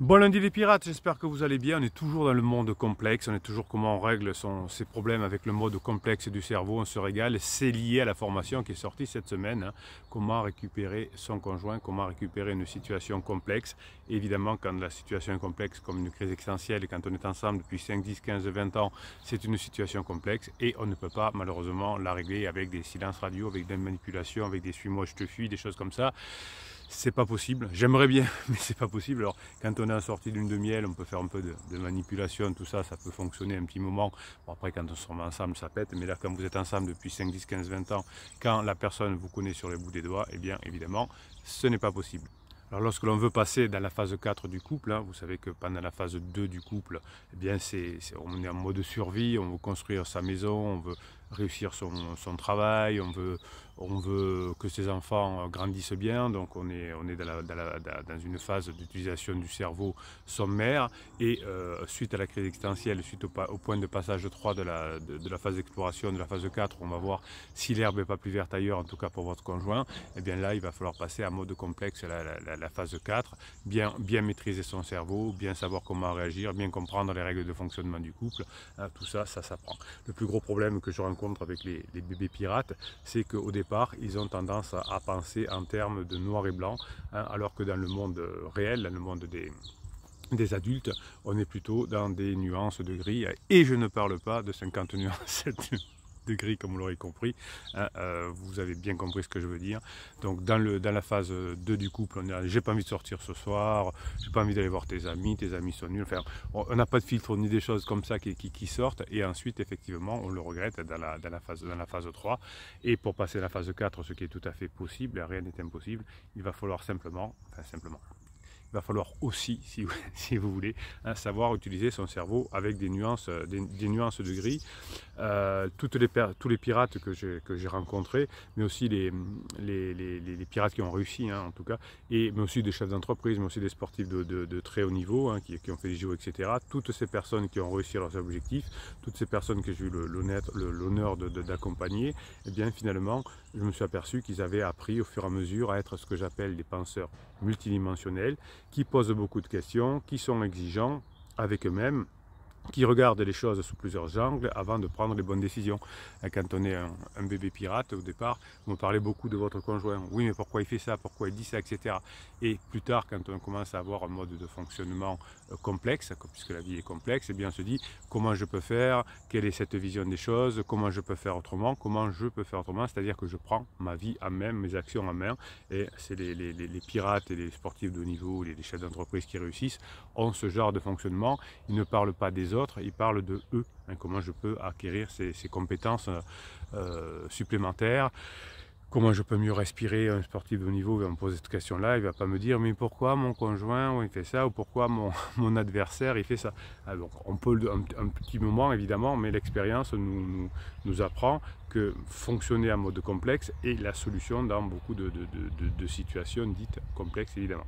Bon lundi les pirates, j'espère que vous allez bien. On est toujours dans le monde complexe, on est toujours comment on règle ses problèmes avec le mode complexe du cerveau, on se régale. C'est lié à la formation qui est sortie cette semaine. Hein. Comment récupérer son conjoint, comment récupérer une situation complexe. Évidemment, quand la situation est complexe, comme une crise existentielle, quand on est ensemble depuis 5, 10, 15, 20 ans, c'est une situation complexe et on ne peut pas malheureusement la régler avec des silences radio, avec des manipulations, avec des suis-moi, je te fuis, des choses comme ça c'est pas possible. J'aimerais bien, mais c'est pas possible. Alors, quand on est en sortie d'une de miel, on peut faire un peu de, manipulation, tout ça, ça peut fonctionner un petit moment. après, quand on se remet ensemble, ça pète. Mais là, quand vous êtes ensemble depuis 5, 10, 15, 20 ans, quand la personne vous connaît sur les bouts des doigts, eh bien, évidemment, ce n'est pas possible. Alors lorsque l'on veut passer dans la phase 4 du couple, hein, vous savez que pendant la phase 2 du couple, eh bien c'est, on est en mode survie, on veut construire sa maison, on veut réussir son, son, travail, on veut, on veut que ses enfants grandissent bien, donc on est, on est dans, une phase d'utilisation du cerveau sommaire, et euh, suite à la crise existentielle, suite au, point de passage 3 de la, de, la phase d'exploration, de la phase 4, on va voir si l'herbe n'est pas plus verte ailleurs, en tout cas pour votre conjoint, et eh bien là il va falloir passer à mode complexe la, phase 4, bien, bien maîtriser son cerveau, bien savoir comment réagir, bien comprendre les règles de fonctionnement du couple, hein, tout ça, ça s'apprend. Le plus gros problème que je rencontre avec les, bébés pirates, c'est qu'au départ, ils ont tendance à, penser en termes de noir et blanc, hein, alors que dans le monde euh, réel, dans le monde des, des adultes, on est plutôt dans des nuances de gris, et je ne parle pas de 50 nuances gris comme vous l'aurez compris. Hein, euh, vous avez bien compris ce que je veux dire. Donc dans, le, dans la phase 2 du couple, on est j'ai pas envie de sortir ce soir, j'ai pas envie d'aller voir tes amis, tes amis sont nuls. Enfin, on n'a pas de filtre ni des choses comme ça qui, sortent. Et ensuite, effectivement, on le regrette dans la, dans la, phase, dans la phase 3. Et pour passer à la phase 4, ce qui est tout à fait possible, rien n'est impossible, il va falloir simplement, enfin simplement, il va falloir aussi, si vous, voulez, hein, savoir utiliser son cerveau avec des nuances, euh, des, nuances de gris. Euh, tous les pirates que j'ai rencontrés, mais aussi les, pirates qui ont réussi, hein, en tout cas, et, mais aussi des chefs d'entreprise, mais aussi des sportifs de, très haut niveau hein, qui, ont fait des JO, etc. Toutes ces personnes qui ont réussi leurs objectifs, toutes ces personnes que j'ai eu l'honneur d'accompagner, et eh bien finalement, je me suis aperçu qu'ils avaient appris au fur et à mesure à être ce que j'appelle des penseurs multidimensionnels, qui posent beaucoup de questions, qui sont exigeants avec eux-mêmes qui regarde les choses sous plusieurs angles avant de prendre les bonnes décisions. Euh, quand on est un, bébé pirate, au départ, vous parlait beaucoup de votre conjoint. Oui, mais pourquoi il fait ça Pourquoi il dit ça Etc. Et plus tard, quand on commence à avoir un mode de fonctionnement euh, complexe, puisque la vie est complexe, et eh bien on se dit comment je peux faire Quelle est cette vision des choses Comment je peux faire autrement Comment je peux faire autrement C'est-à-dire que je prends ma vie en main, mes actions en main. Et c'est les, pirates et les sportifs de haut niveau, les, chefs d'entreprise qui réussissent, ont ce genre de fonctionnement. Ils ne parlent pas des autres ils il parle de eux, hein, comment je peux acquérir ces, compétences euh, euh, supplémentaires, comment je peux mieux respirer. Un sportif de haut niveau va me poser cette question-là, il va pas me dire mais pourquoi mon conjoint il fait ça ou pourquoi mon, adversaire il fait ça. Ah, on peut un, petit moment évidemment, mais l'expérience nous, apprend que fonctionner en mode complexe est la solution dans beaucoup de situations dites complexes évidemment.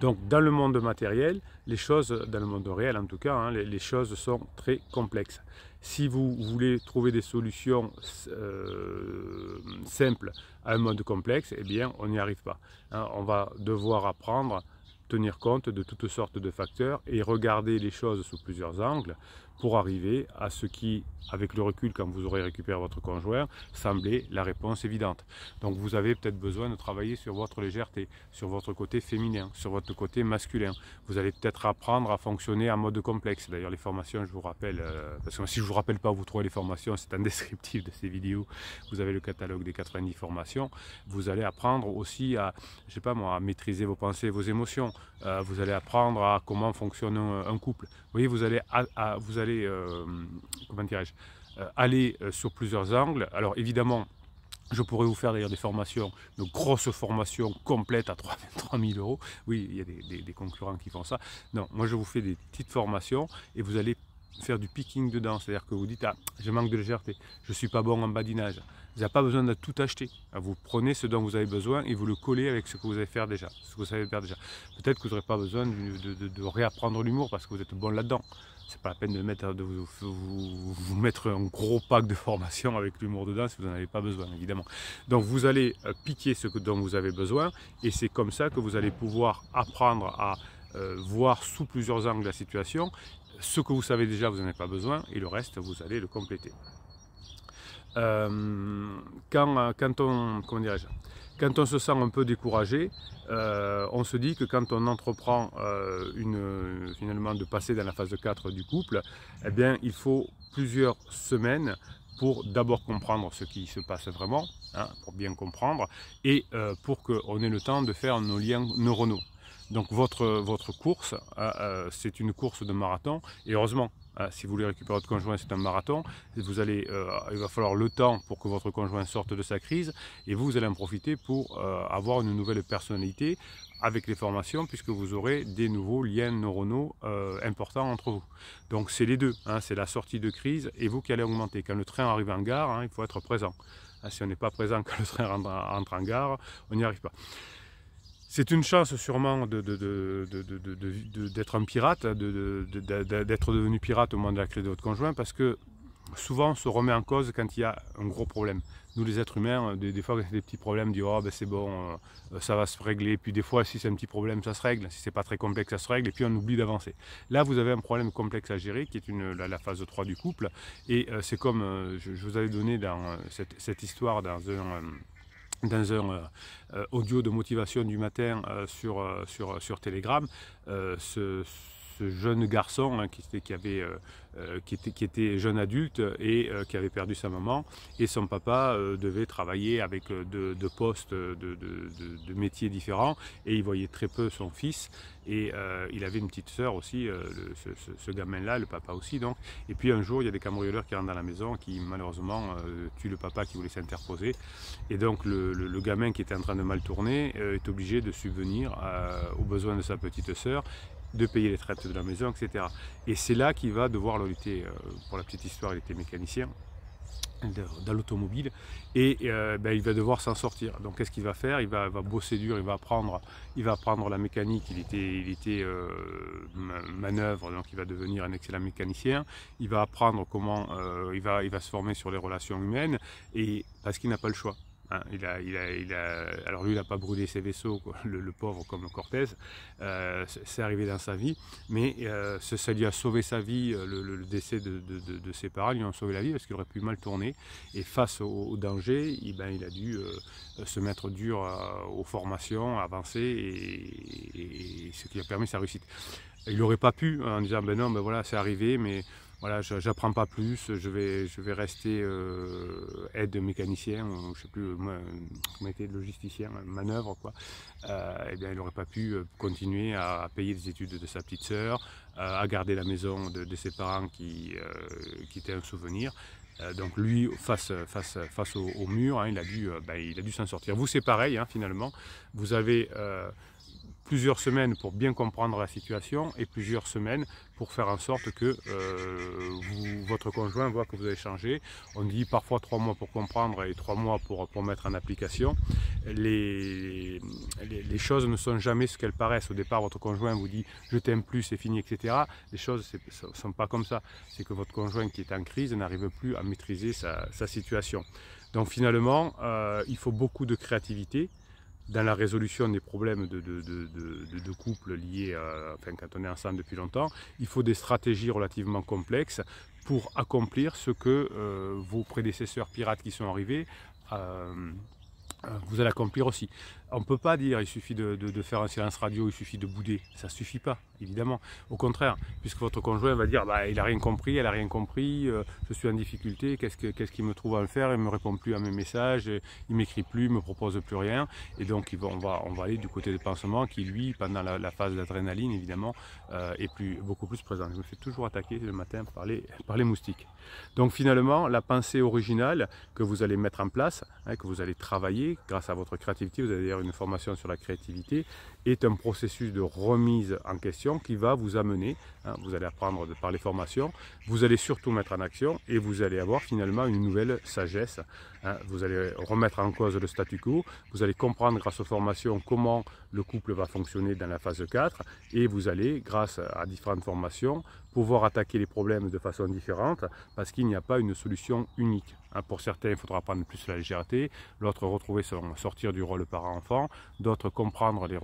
Donc dans le monde matériel, les choses, dans le monde réel en tout cas, hein, les, choses sont très complexes. Si vous voulez trouver des solutions euh, simples à un monde complexe, eh bien on n'y arrive pas. Hein. On va devoir apprendre tenir compte de toutes sortes de facteurs et regarder les choses sous plusieurs angles pour arriver à ce qui, avec le recul, quand vous aurez récupéré votre conjoint, semblait la réponse évidente. Donc vous avez peut-être besoin de travailler sur votre légèreté, sur votre côté féminin, sur votre côté masculin. Vous allez peut-être apprendre à fonctionner en mode complexe. D'ailleurs, les formations, je vous rappelle, euh, parce que si je ne vous rappelle pas, vous trouvez les formations, c'est un descriptif de ces vidéos. Vous avez le catalogue des 90 formations. Vous allez apprendre aussi à, je sais pas moi, à maîtriser vos pensées, vos émotions. Euh, vous allez apprendre à comment fonctionne un, couple. Vous voyez, vous allez, vous allez euh, comment dirais-je, euh, aller euh, sur plusieurs angles. Alors évidemment, je pourrais vous faire d'ailleurs des formations, de grosses formations complètes à 3, 3 euros. Oui, il y a des, concurrents qui font ça. Non, moi je vous fais des petites formations et vous allez faire du picking dedans. C'est-à-dire que vous dites, ah, je manque de légèreté, je ne suis pas bon en badinage. Vous n'avez pas besoin de tout acheter. Ah, vous prenez ce dont vous avez besoin et vous le collez avec ce que vous avez faire déjà. Ce que vous savez faire déjà. Peut-être que vous n'aurez pas besoin de, réapprendre l'humour parce que vous êtes bon là-dedans. C'est pas la peine de, mettre, de vous, mettre un gros pack de formation avec l'humour dedans si vous n'en avez pas besoin, évidemment. Donc vous allez euh, piquer ce dont vous avez besoin et c'est comme ça que vous allez pouvoir apprendre à euh, voir sous plusieurs angles la situation ce que vous savez déjà, vous n'en avez pas besoin, et le reste, vous allez le compléter. Euh, quand, quand, on, quand on se sent un peu découragé, euh, on se dit que quand on entreprend euh, une, finalement de passer dans la phase 4 du couple, eh bien, il faut plusieurs semaines pour d'abord comprendre ce qui se passe vraiment, hein, pour bien comprendre, et pour qu'on ait le temps de faire nos liens neuronaux. Donc votre, votre course, euh, euh, c'est une course de marathon, et heureusement, hein, si vous voulez récupérer votre conjoint, c'est un marathon. Vous allez, euh, il va falloir le temps pour que votre conjoint sorte de sa crise et vous, vous allez en profiter pour avoir une nouvelle personnalité avec les formations puisque vous aurez des nouveaux liens neuronaux importants entre vous. Donc c'est les deux, hein, c'est la sortie de crise et vous qui allez augmenter. Quand le train arrive en gare, hein, il faut être présent. Si on n'est pas présent quand le train entre en gare, on n'y arrive pas. C'est une chance sûrement d'être de, un pirate, d'être devenu pirate au moment de la clé de votre conjoint, parce que souvent on se remet en cause quand il y a un gros problème. Nous les êtres humains, des, fois quand il a des petits problèmes, on dit oh, ben, c'est bon, ça va se régler. Puis des fois, si c'est un petit problème, ça se règle. Si c'est pas très complexe, ça se règle. Et puis on oublie d'avancer. Là, vous avez un problème complexe à gérer, qui est une, la, phase 3 du couple. Et c'est comme je, vous avais donné dans cette, cette, histoire dans un dans un euh, euh, audio de motivation du matin euh, sur, sur, sur Telegram, ce, ce jeune garçon hein, qui, avait, euh, euh, qui, était, qui, était, jeune adulte et euh, qui avait perdu sa maman. Et son papa devait travailler avec deux, de postes de, métiers différents et il voyait très peu son fils. Et il avait une petite sœur aussi, ce, gamin-là, le papa aussi. Donc. Et puis un jour, il y a des cambrioleurs qui rentrent dans la maison qui malheureusement tuent le papa qui voulait s'interposer. Et donc le, le, gamin qui était en train de mal tourner est obligé de subvenir aux besoins de sa petite sœur de payer les traites de la maison, etc. Et c'est là qu'il va devoir, il euh, pour la petite histoire, il était mécanicien dans l'automobile et euh, ben, il va devoir s'en sortir. Donc qu'est-ce qu'il va faire il va, bosser dur, il va apprendre, il va la mécanique, il était, il était euh, manœuvre, donc il va devenir un excellent mécanicien, il va apprendre comment, il, va, il va se former sur les relations humaines et parce qu'il n'a pas le choix. Hein, alors lui, il n'a pas brûlé ses vaisseaux, le, pauvre comme Cortés, euh, c'est arrivé dans sa vie, mais euh, ça lui a sauvé sa vie, euh, le, décès de, ses parents lui a sauvé la vie parce qu'il aurait pu mal tourner, et face au, danger, ben, il, a dû euh, se mettre dur aux formations, avancer, et, ce qui a permis sa réussite. Il n'aurait pas pu hein, en disant, ben non, ben voilà, c'est arrivé, mais voilà, j'apprends pas plus, je vais, je vais rester euh, aide mécanicien, je sais plus, euh, comment logisticien, manœuvre, quoi. Euh, eh et bien, il n'aurait pas pu continuer à, payer les études de sa petite sœur, à garder la maison de, ses parents qui, qui était un souvenir. donc lui, face, face, face au, mur, hein, il a dû, ben, dû s'en sortir. Vous, c'est pareil, hein, finalement. Vous avez plusieurs semaines pour bien comprendre la situation et plusieurs semaines pour faire en sorte que euh, votre conjoint voit que vous avez changé. On dit parfois trois mois pour comprendre et trois mois pour, pour mettre en application. Les, les, choses ne sont jamais ce qu'elles paraissent. Au départ, votre conjoint vous dit je t'aime plus, c'est fini, etc. Les choses ne sont pas comme ça. C'est que votre conjoint qui est en crise n'arrive plus à maîtriser sa, situation. Donc finalement, euh, il faut beaucoup de créativité, dans la résolution des problèmes de, de, couple liés, à, enfin, quand on est ensemble depuis longtemps, il faut des stratégies relativement complexes pour accomplir ce que euh, vos prédécesseurs pirates qui sont arrivés euh, euh, vous allez accomplir aussi. On ne peut pas dire il suffit de, faire un silence radio, il suffit de bouder. Ça ne suffit pas, évidemment. Au contraire, puisque votre conjoint va dire bah, il n'a rien compris, elle n'a rien compris, euh, je suis en difficulté, qu'est-ce qu'il me trouve à en faire Il ne me répond plus à mes messages, il ne m'écrit plus, il ne me propose plus rien. Et donc on va, on va aller du côté des pansements qui, lui, pendant la, phase d'adrénaline, évidemment, euh, est plus, beaucoup plus présent. Je me fais toujours attaquer le matin par les, par les moustiques. Donc finalement, la pensée originale que vous allez mettre en place, hein, que vous allez travailler, grâce à votre créativité, vous avez d'ailleurs une formation sur la créativité, est un processus de remise en question qui va vous amener Hein, vous allez apprendre par les formations, vous allez surtout mettre en action et vous allez avoir finalement une nouvelle sagesse. Hein. vous allez remettre en cause le statu quo, vous allez comprendre grâce aux formations comment le couple va fonctionner dans la phase 4 et vous allez, grâce à différentes formations, pouvoir attaquer les problèmes de façon différente parce qu'il n'y a pas une solution unique. Hein. pour certains, il faudra prendre plus la légèreté, l'autre retrouver son sortir du rôle parent-enfant, d'autres comprendre les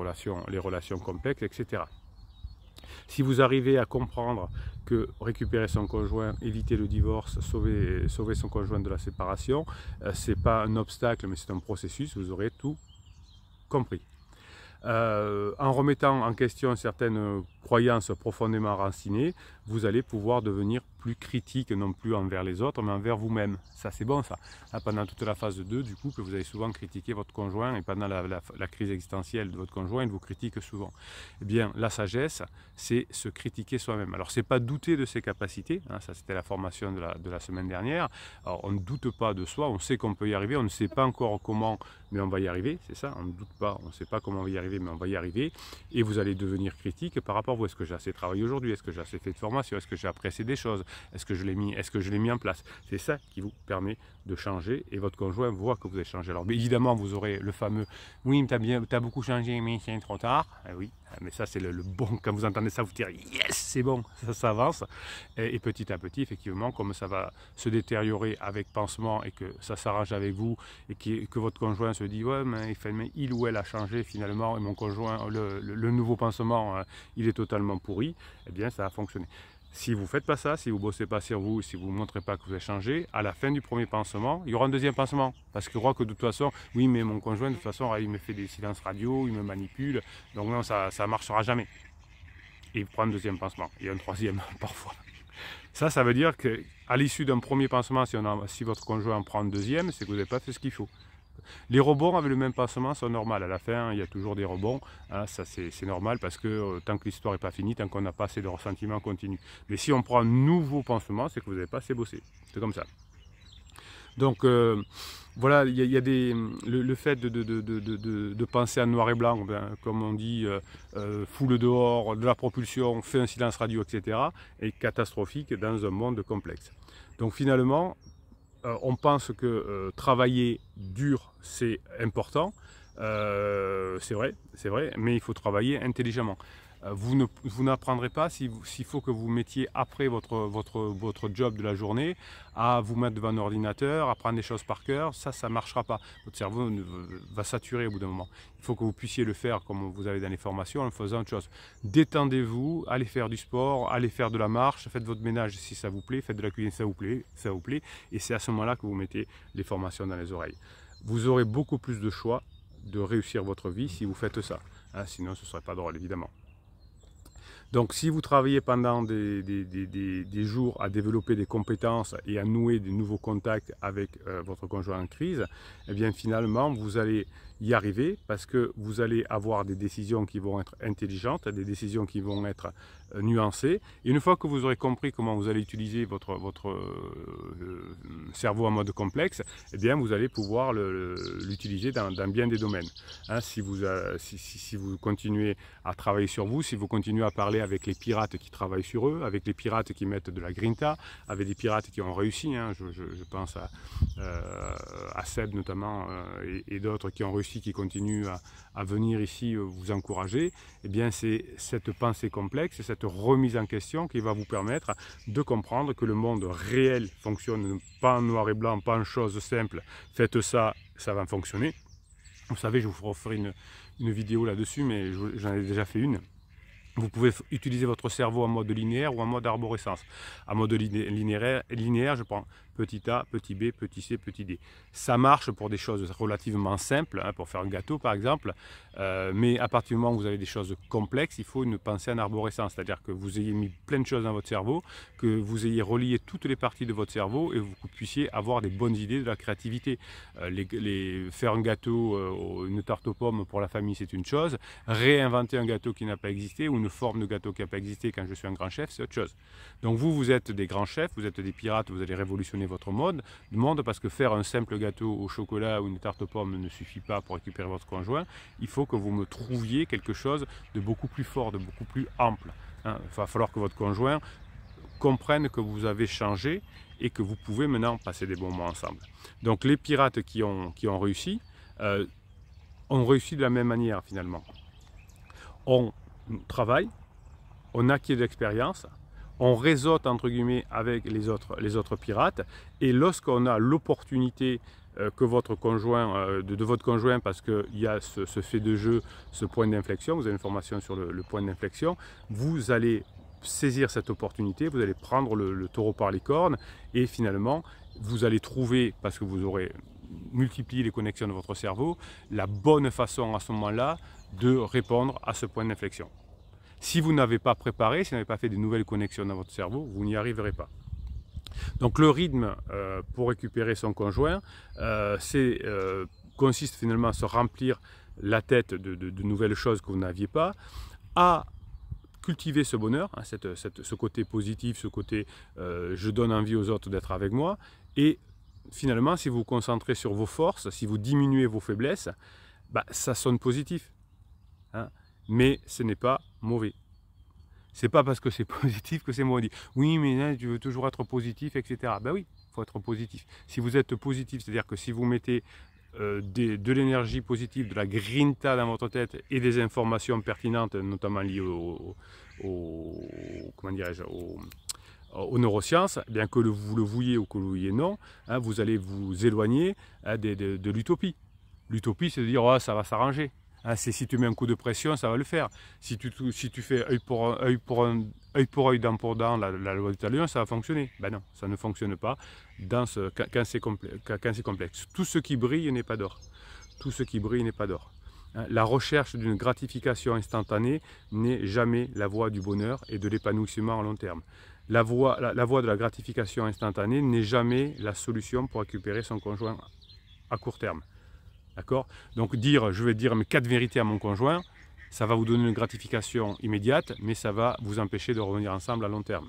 relations complexes, etc. Si vous arrivez à comprendre que récupérer son conjoint, éviter le divorce, sauver, son conjoint de la séparation, euh, ce n'est pas un obstacle mais c'est un processus, vous aurez tout compris. Euh, en remettant en question certaines croyances profondément racinées, vous allez pouvoir devenir plus critique, non plus envers les autres, mais envers vous-même. Ça, c'est bon, ça. pendant toute la phase 2 du coup, que vous avez souvent critiqué votre conjoint, et pendant la, crise existentielle de votre conjoint, il vous critique souvent. Eh bien, la sagesse, c'est se critiquer soi-même. Alors, ce n'est pas douter de ses capacités, hein, ça c'était la formation de la, de la semaine dernière. on ne doute pas de soi, on sait qu'on peut y arriver, on ne sait pas encore comment mais on va y arriver, c'est ça, on ne doute pas, on ne sait pas comment on va y arriver, mais on va y arriver, et vous allez devenir critique par rapport à vous, est-ce que j'ai assez travaillé aujourd'hui, est-ce que j'ai assez fait de formation, est-ce que j'ai apprécié des choses, est-ce que je l'ai mis, est-ce que je l'ai mis en place, c'est ça qui vous permet de changer, et votre conjoint voit que vous avez changé. Alors évidemment, vous aurez le fameux, oui, mais t'as, as beaucoup changé, mais c'est trop tard, ah oui, ah, mais ça, c'est le, bon. Quand vous entendez ça, vous direz yes, c'est bon, ça, s'avance, Et, petit à petit, effectivement, comme ça va se détériorer avec pansement et que ça s'arrange avec vous et que, votre conjoint se dit ouais, mais, il ou elle a changé finalement et mon conjoint, le, le nouveau pansement, hein, il est totalement pourri, eh bien, ça a fonctionné. Si vous ne faites pas ça, si vous ne bossez pas sur vous, si vous ne montrez pas que vous avez changé, à la fin du premier pansement, il y aura un deuxième pansement. Parce qu'il croit que de toute façon, oui, mais mon conjoint, de toute façon, il me fait des silences radio, il me manipule, donc non, ça ne marchera jamais. Et il prend un deuxième pansement, et un troisième parfois. Ça, ça veut dire qu'à l'issue d'un premier pansement, si, on si votre conjoint en prend un deuxième, c'est que vous n'avez pas fait ce qu'il faut. Les rebonds avec le même pansement sont normales, À la fin, il y a toujours des rebonds. Hein, ça, c'est normal parce que euh, tant que l'histoire n'est pas finie, tant qu'on n'a pas assez de ressentiment continu. Mais si on prend un nouveau pansement, c'est que vous n'avez pas assez bossé. C'est comme ça. Donc euh, voilà, il y, a des, le, fait de, de, penser en noir et blanc, ben, comme on dit, euh, euh, foule dehors, de la propulsion, fait un silence radio, etc., est catastrophique dans un monde complexe. Donc finalement, euh, on pense que euh, travailler dur, c'est important. Euh, c'est vrai, c'est vrai, mais il faut travailler intelligemment. Euh, vous n'apprendrez pas s'il faut que vous mettiez après votre, votre, votre job de la journée à vous mettre devant un ordinateur, à prendre des choses par cœur, ça, ça ne marchera pas. Votre cerveau va saturer au bout d'un moment. Il faut que vous puissiez le faire comme vous avez dans les formations en faisant autre chose. Détendez-vous, allez faire du sport, allez faire de la marche, faites votre ménage si ça vous plaît, faites de la cuisine si ça vous plaît, ça vous plaît et c'est à ce moment-là que vous mettez les formations dans les oreilles. Vous aurez beaucoup plus de choix de réussir votre vie si vous faites ça. Hein, sinon, ce ne serait pas drôle, évidemment. Donc si vous travaillez pendant des, jours à développer des compétences et à nouer de nouveaux contacts avec euh, votre conjoint en crise, eh bien finalement vous allez y arriver parce que vous allez avoir des décisions qui vont être intelligentes, des décisions qui vont être euh, nuancées. Et une fois que vous aurez compris comment vous allez utiliser votre, votre euh, euh, cerveau en mode complexe, eh bien vous allez pouvoir l'utiliser dans, bien des domaines. Hein, si, vous, si, si, vous continuez à travailler sur vous, si vous continuez à parler avec les pirates qui travaillent sur eux, avec les pirates qui mettent de la grinta, avec des pirates qui ont réussi, hein, je, pense à, à Seb notamment et d'autres qui ont réussi qui continue à, venir ici euh, vous encourager, eh bien c'est cette pensée complexe et cette remise en question qui va vous permettre de comprendre que le monde réel fonctionne pas en noir et blanc, pas en chose simple Faites ça, ça va fonctionner. Vous savez, je vous ferai une, vidéo là-dessus, mais j'en ai déjà fait une. Vous pouvez utiliser votre cerveau en mode linéaire ou en mode arborescence. En mode linéaire, linéaire je prends petit a, petit b, petit c, petit d. Ça marche pour des choses relativement simples, hein, pour faire un gâteau par exemple, euh, mais à partir du moment où vous avez des choses complexes, il faut une pensée en arborescence, c'est-à-dire que vous ayez mis plein de choses dans votre cerveau, que vous ayez relié toutes les parties de votre cerveau et vous puissiez avoir des bonnes idées de la créativité. Euh, les, faire un gâteau, euh, une tarte aux pommes pour la famille, c'est une chose. Réinventer un gâteau qui n'a pas existé ou une forme de gâteau qui n'a pas existé quand je suis un grand chef, c'est autre chose. Donc vous, vous êtes des grands chefs, vous êtes des pirates, vous allez révolutionner votre mode, demande, parce que faire un simple gâteau au chocolat ou une tarte aux pommes ne suffit pas pour récupérer votre conjoint, il faut que vous me trouviez quelque chose de beaucoup plus fort, de beaucoup plus ample. Hein. Il va falloir que votre conjoint comprenne que vous avez changé et que vous pouvez maintenant passer des bons moments ensemble. Donc les pirates qui ont, réussi, euh, ont réussi de la même manière finalement. On travaille, on acquiert de l'expérience, on réseaute entre guillemets avec les autres, pirates et lorsqu'on a l'opportunité euh, que votre conjoint, euh, de, votre conjoint, parce qu'il y a ce, fait de jeu, ce point d'inflexion, vous avez une formation sur le, point d'inflexion, vous allez saisir cette opportunité, vous allez prendre le, taureau par les cornes et finalement, vous allez trouver, parce que vous aurez multiplié les connexions de votre cerveau, la bonne façon à ce moment-là de répondre à ce point d'inflexion. Si vous n'avez pas préparé, si vous n'avez pas fait de nouvelles connexions dans votre cerveau, vous n'y arriverez pas. Donc le rythme euh, pour récupérer son conjoint, euh, c'est euh, consiste finalement à se remplir la tête de, de, nouvelles choses que vous n'aviez pas, à cultiver ce bonheur, hein, cette, ce côté positif, ce côté je donne envie aux autres d'être avec moi, et finalement si vous vous concentrez sur vos forces, si vous diminuez vos faiblesses, bah, ça sonne positif. Hein mais ce n'est pas mauvais. C'est pas parce que c'est positif que c'est mauvais. Oui, mais là, tu veux toujours être positif, etc. Ben oui, il faut être positif. Si vous êtes positif, c'est-à-dire que si vous mettez euh, de l'énergie positive, de la grinta dans votre tête et des informations pertinentes, notamment liées au, comment aux neurosciences, eh bien que vous le vouliez ou que vous le vouliez non, hein, vous allez vous éloigner hein, de, l'utopie. L'utopie, c'est de dire oh, ça va s'arranger. Ah, si tu mets un coup de pression, ça va le faire. Si tu, fais œil pour œil, pour pour œil, dent pour dent, la, loi du ça va fonctionner. Ben non, ça ne fonctionne pas dans ce, quand c'est complexe, Tout ce qui brille n'est pas d'or. Tout ce qui brille n'est pas d'or. Hein, la recherche d'une gratification instantanée n'est jamais la voie du bonheur et de l'épanouissement à long terme. la voie de la gratification instantanée n'est jamais la solution pour récupérer son conjoint à court terme. D'accord Donc dire, je vais dire mes quatre vérités à mon conjoint, ça va vous donner une gratification immédiate, mais ça va vous empêcher de revenir ensemble à long terme.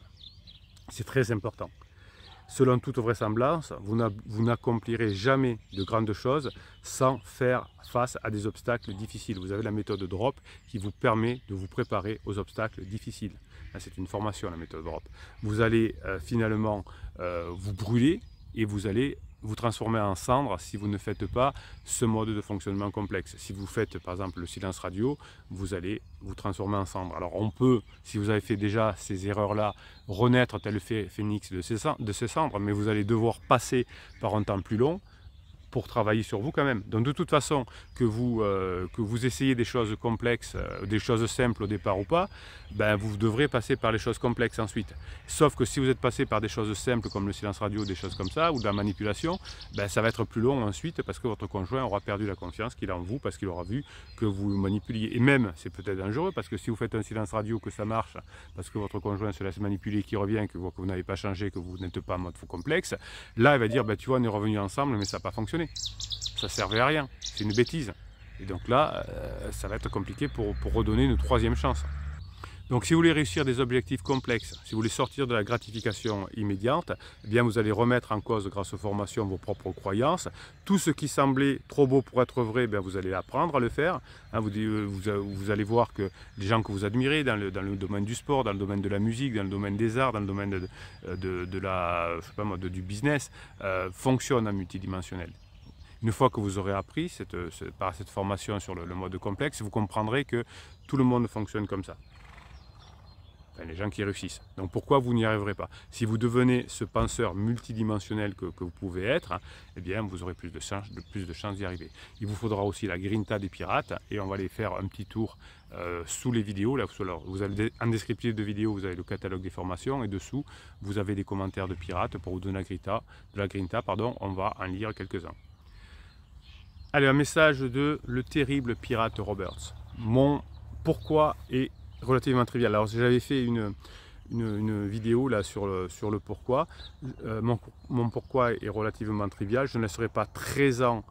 C'est très important. Selon toute vraisemblance, vous n'accomplirez jamais de grandes choses sans faire face à des obstacles difficiles. Vous avez la méthode DROP qui vous permet de vous préparer aux obstacles difficiles. C'est une formation, la méthode DROP. Vous allez euh, finalement euh, vous brûler et vous allez vous transformez en cendre si vous ne faites pas ce mode de fonctionnement complexe. Si vous faites par exemple le silence radio, vous allez vous transformer en cendre. Alors on peut, si vous avez fait déjà ces erreurs-là, renaître tel le phénix de ces cendres, mais vous allez devoir passer par un temps plus long, pour travailler sur vous quand même. Donc de toute façon, que vous, euh, que vous essayez des choses complexes, euh, des choses simples au départ ou pas, ben, vous devrez passer par les choses complexes ensuite. Sauf que si vous êtes passé par des choses simples comme le silence radio, des choses comme ça, ou de la manipulation, ben, ça va être plus long ensuite parce que votre conjoint aura perdu la confiance qu'il a en vous parce qu'il aura vu que vous manipuliez. Et même, c'est peut-être dangereux parce que si vous faites un silence radio, que ça marche, parce que votre conjoint se laisse manipuler, qu'il revient, que vous, n'avez pas changé, que vous n'êtes pas en mode fou complexe, là, il va dire, ben, tu vois, on est revenu ensemble, mais ça n'a pas fonctionné. Ça servait à rien, c'est une bêtise. Et donc là, euh, ça va être compliqué pour, redonner une troisième chance. Donc si vous voulez réussir des objectifs complexes, si vous voulez sortir de la gratification immédiate, eh bien vous allez remettre en cause grâce aux formations vos propres croyances. Tout ce qui semblait trop beau pour être vrai, eh vous allez apprendre à le faire. Hein, euh, euh, vous, allez voir que les gens que vous admirez dans le, domaine du sport, dans le domaine de la musique, dans le domaine des arts, dans le domaine de, la, du business, fonctionnent en multidimensionnel. Une fois que vous aurez appris euh, par cette formation sur le, mode complexe, vous comprendrez que tout le monde fonctionne comme ça. les gens qui réussissent. Donc pourquoi vous n'y arriverez pas Si vous devenez ce penseur multidimensionnel que, vous pouvez être, hein, eh bien vous aurez plus de chances d'y arriver. Il vous faudra aussi la grinta des pirates et on va aller faire un petit tour euh, sous les vidéos. Là, vous avez un descriptif de vidéo, vous avez le catalogue des formations et dessous vous avez des commentaires de pirates pour vous donner la grinta. De la grinta, pardon, on va en lire quelques-uns. Allez, un message de le terrible pirate Roberts. Mon pourquoi est relativement trivial. Alors j'avais fait une, une, vidéo là sur le, sur le pourquoi. Euh, mon, mon, pourquoi est relativement trivial. Je ne serai pas 13 ans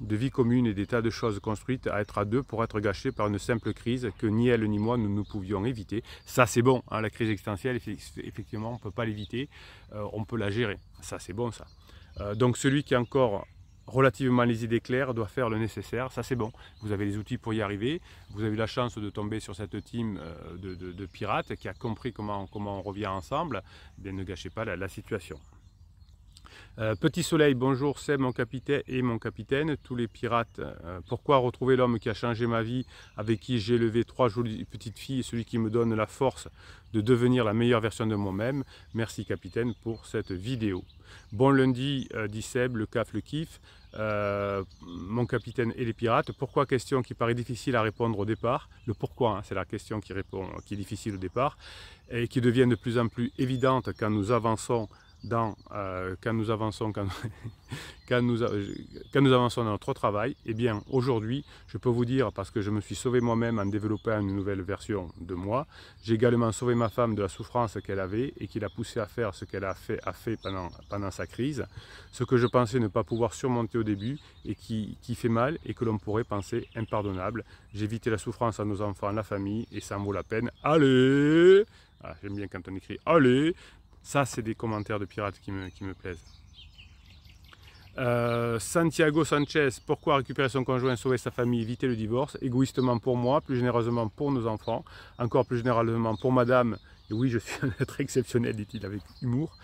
de vie commune et des tas de choses construites à être à deux pour être gâché par une simple crise que ni elle ni moi nous ne pouvions éviter. Ça c'est bon, hein, la crise existentielle, effectivement on ne peut pas l'éviter, euh, on peut la gérer. Ça c'est bon ça. Euh, donc celui qui est encore relativement les idées claires, doit faire le nécessaire, ça c'est bon, vous avez les outils pour y arriver, vous avez eu la chance de tomber sur cette team euh, de, pirates qui a compris comment, comment on revient ensemble, eh ne gâchez pas la situation. Euh, Petit Soleil, bonjour, c'est mon capitaine et mon capitaine, tous les pirates. Euh, pourquoi retrouver l'homme qui a changé ma vie, avec qui j'ai élevé trois jolies petites filles, celui qui me donne la force de devenir la meilleure version de moi-même Merci capitaine pour cette vidéo. Bon lundi, euh, dit Seb, le CAF, le kiff. mon capitaine et les pirates. Pourquoi question qui paraît difficile à répondre au départ Le pourquoi, hein, c'est la question qui, répond, qui est difficile au départ et qui devient de plus en plus évidente quand nous avançons dans, euh, quand nous avançons, quand, quand, nous, euh, quand, nous, avançons dans notre travail, et eh bien aujourd'hui, je peux vous dire, parce que je me suis sauvé moi-même en développant une nouvelle version de moi, j'ai également sauvé ma femme de la souffrance qu'elle avait et qui l'a poussée à faire ce qu'elle a fait, a fait pendant, pendant sa crise, ce que je pensais ne pas pouvoir surmonter au début et qui, fait mal et que l'on pourrait penser impardonnable. j'ai évité la souffrance à nos enfants, à la famille et ça en vaut la peine. Allez ah, J'aime bien quand on écrit allez. Ça, c'est des commentaires de pirates qui me, plaisent. Euh, Santiago Sanchez, pourquoi récupérer son conjoint, sauver sa famille, éviter le divorce Égoïstement pour moi, plus généreusement pour nos enfants, encore plus généralement pour madame, et oui je suis un être exceptionnel, dit-il avec humour,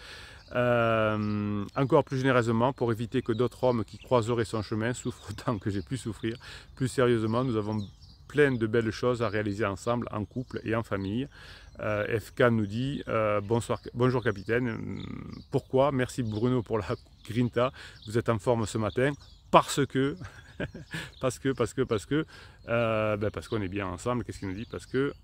euh, encore plus généreusement pour éviter que d'autres hommes qui croiseraient son chemin souffrent autant que j'ai pu souffrir. Plus sérieusement, nous avons plein de belles choses à réaliser ensemble, en couple et en famille. Euh, FK nous dit euh, bonsoir, bonjour capitaine, mm, pourquoi Merci Bruno pour la grinta, vous êtes en forme ce matin parce que parce que, parce que, parce que, euh, ben, parce qu'on est bien ensemble, qu'est-ce qu'il nous dit Parce que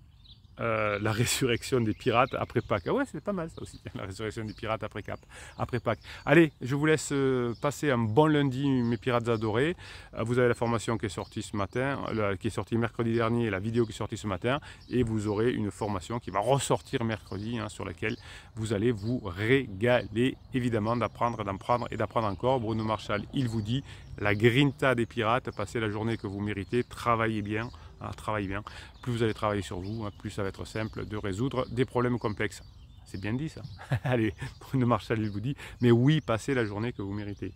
euh, la résurrection des pirates après Pâques. Ah ouais, c'est pas mal ça aussi, la résurrection des pirates après, Cap, après Pâques. Allez, je vous laisse euh, passer un bon lundi, mes pirates adorés. Euh, vous avez la formation qui est sortie ce matin, qui est sortie mercredi dernier, et la vidéo qui est sortie ce matin, et vous aurez une formation qui va ressortir mercredi, hein, sur laquelle vous allez vous régaler, évidemment, d'apprendre, d'en prendre et d'apprendre encore. Bruno Marshall, il vous dit, la grinta des pirates, passez la journée que vous méritez, travaillez bien. Alors ah, travaille bien. Plus vous allez travailler sur vous, hein, plus ça va être simple de résoudre des problèmes complexes. C'est bien dit ça. allez, pour une vous dit, Mais oui, passez la journée que vous méritez.